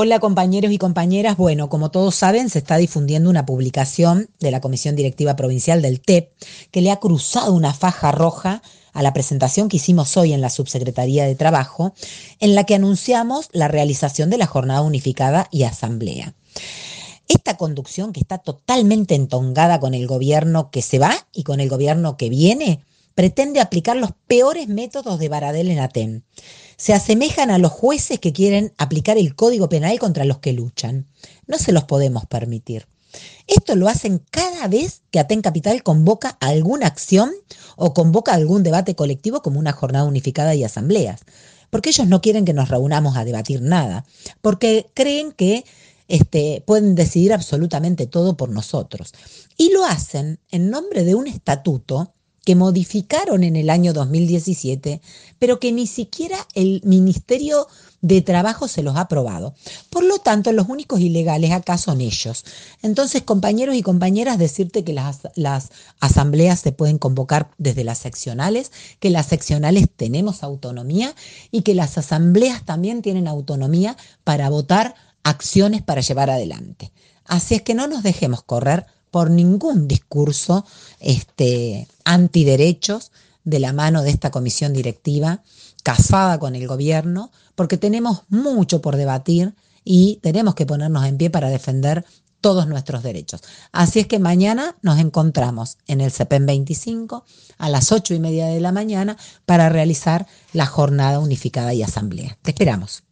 Hola compañeros y compañeras. Bueno, como todos saben, se está difundiendo una publicación de la Comisión Directiva Provincial del TEP que le ha cruzado una faja roja a la presentación que hicimos hoy en la Subsecretaría de Trabajo, en la que anunciamos la realización de la jornada unificada y asamblea. Esta conducción que está totalmente entongada con el gobierno que se va y con el gobierno que viene, pretende aplicar los peores métodos de Baradel en Aten. Se asemejan a los jueces que quieren aplicar el código penal contra los que luchan. No se los podemos permitir. Esto lo hacen cada vez que Aten Capital convoca alguna acción o convoca algún debate colectivo como una jornada unificada y asambleas, porque ellos no quieren que nos reunamos a debatir nada, porque creen que este, pueden decidir absolutamente todo por nosotros. Y lo hacen en nombre de un estatuto que modificaron en el año 2017, pero que ni siquiera el Ministerio de Trabajo se los ha aprobado. Por lo tanto, los únicos ilegales acá son ellos. Entonces, compañeros y compañeras, decirte que las, las asambleas se pueden convocar desde las seccionales, que las seccionales tenemos autonomía y que las asambleas también tienen autonomía para votar acciones para llevar adelante. Así es que no nos dejemos correr por ningún discurso este, antiderechos de la mano de esta comisión directiva, casada con el gobierno, porque tenemos mucho por debatir y tenemos que ponernos en pie para defender todos nuestros derechos. Así es que mañana nos encontramos en el CEPEN 25 a las 8 y media de la mañana para realizar la jornada unificada y asamblea. Te esperamos.